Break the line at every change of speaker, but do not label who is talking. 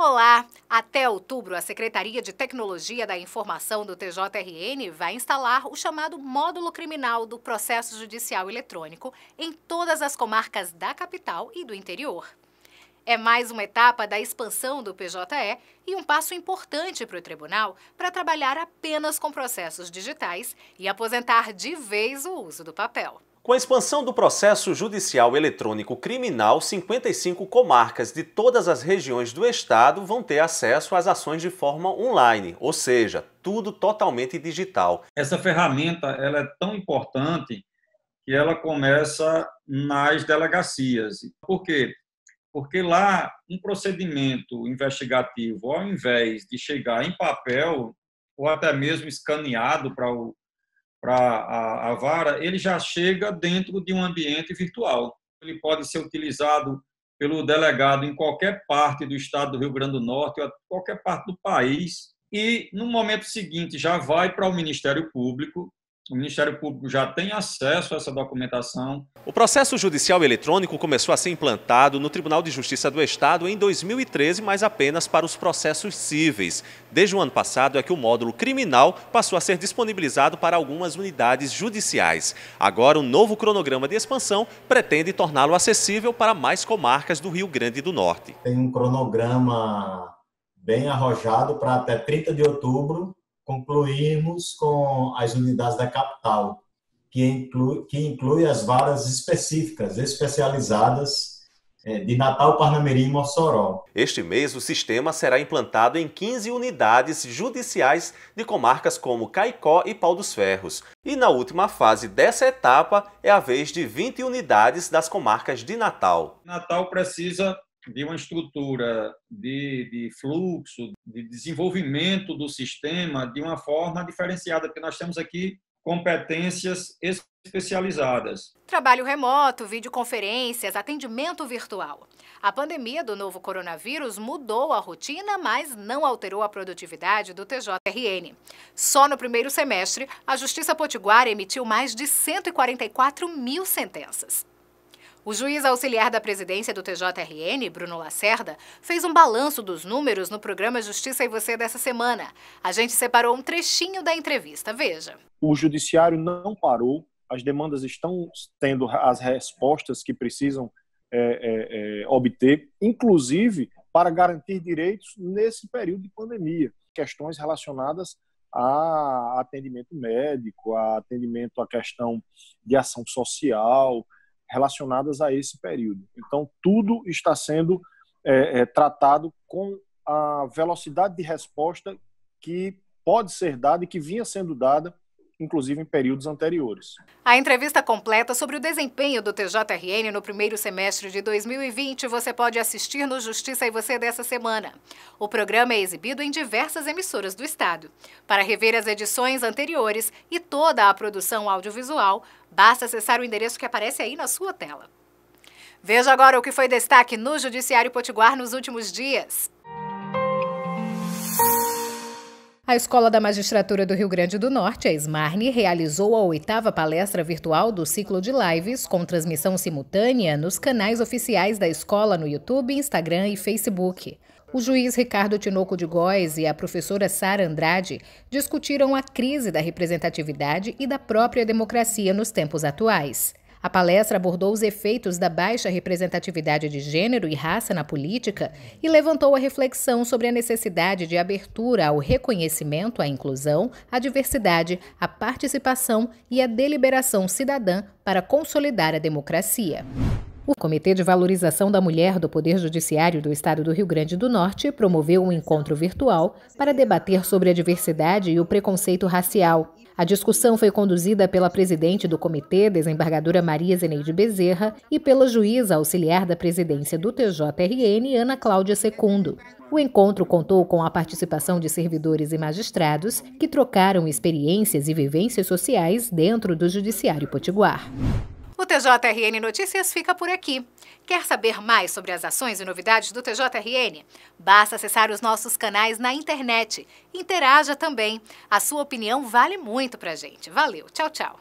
Olá! Até outubro, a Secretaria de Tecnologia da Informação do TJRN vai instalar o chamado módulo criminal do processo judicial eletrônico em todas as comarcas da capital e do interior. É mais uma etapa da expansão do PJE e um passo importante para o tribunal para trabalhar apenas com processos digitais e aposentar de vez o uso do papel.
Com a expansão do processo judicial eletrônico criminal, 55 comarcas de todas as regiões do estado vão ter acesso às ações de forma online, ou seja, tudo totalmente digital.
Essa ferramenta ela é tão importante que ela começa nas delegacias. Por quê? Porque lá um procedimento investigativo, ao invés de chegar em papel ou até mesmo escaneado para o para a, a, vara, ele já chega dentro de um ambiente virtual. Ele pode ser utilizado pelo delegado em qualquer parte do estado do Rio Grande do Norte, ou qualquer parte do país, e no momento seguinte já vai para o Ministério Público o Ministério Público já tem acesso a essa documentação.
O processo judicial eletrônico começou a ser implantado no Tribunal de Justiça do Estado em 2013, mas apenas para os processos cíveis. Desde o ano passado é que o módulo criminal passou a ser disponibilizado para algumas unidades judiciais. Agora, o um novo cronograma de expansão pretende torná-lo acessível para mais comarcas do Rio Grande do Norte. Tem um cronograma
bem arrojado para até 30 de outubro concluímos com as unidades da capital, que inclui, que inclui as varas específicas,
especializadas é, de Natal, Parnamirim e Mossoró. Este mês, o sistema será implantado em 15 unidades judiciais de comarcas como Caicó e Pau dos Ferros. E na última fase dessa etapa é a vez de 20 unidades das comarcas de Natal.
Natal precisa de uma estrutura de, de, fluxo, de desenvolvimento do sistema de uma forma diferenciada, porque nós temos aqui competências especializadas.
Trabalho remoto, videoconferências, atendimento virtual. A pandemia do novo coronavírus mudou a rotina, mas não alterou a produtividade do TJRN. Só no primeiro semestre, a Justiça Potiguara emitiu mais de 144 mil sentenças. O juiz auxiliar da presidência do TJRN, Bruno Lacerda, fez um balanço dos números no programa Justiça e Você dessa semana. A gente separou um trechinho da entrevista, veja.
O judiciário não parou, as demandas estão tendo as respostas que precisam é, é, é, obter, inclusive para garantir direitos nesse período de pandemia. Questões relacionadas a atendimento médico, a atendimento à questão de ação social, relacionadas a esse período. Então, tudo está sendo é, é, tratado com a velocidade de resposta que pode ser dada e que vinha sendo dada inclusive em períodos anteriores.
A entrevista completa sobre o desempenho do TJRN no primeiro semestre de 2020 você pode assistir no Justiça e Você dessa semana. O programa é exibido em diversas emissoras do estado. Para rever as edições anteriores e toda a produção audiovisual, basta acessar o endereço que aparece aí na sua tela. Veja agora o que foi destaque no Judiciário Potiguar nos últimos dias. A Escola da Magistratura do Rio Grande do Norte, a Smarni, realizou a oitava palestra virtual do ciclo de lives com transmissão simultânea nos canais oficiais da escola no YouTube, Instagram e Facebook. O juiz Ricardo Tinoco de Góes e a professora Sara Andrade discutiram a crise da representatividade e da própria democracia nos tempos atuais. A palestra abordou os efeitos da baixa representatividade de gênero e raça na política e levantou a reflexão sobre a necessidade de abertura ao reconhecimento, à inclusão, à diversidade, à participação e à deliberação cidadã para consolidar a democracia. O Comitê de Valorização da Mulher do Poder Judiciário do Estado do Rio Grande do Norte promoveu um encontro virtual para debater sobre a diversidade e o preconceito racial. A discussão foi conduzida pela presidente do comitê, desembargadora Maria Zeneide Bezerra, e pela juíza auxiliar da presidência do TJRN, Ana Cláudia Secundo. O encontro contou com a participação de servidores e magistrados que trocaram experiências e vivências sociais dentro do Judiciário Potiguar. O TJRN Notícias fica por aqui. Quer saber mais sobre as ações e novidades do TJRN? Basta acessar os nossos canais na internet. Interaja também. A sua opinião vale muito pra gente. Valeu. Tchau, tchau.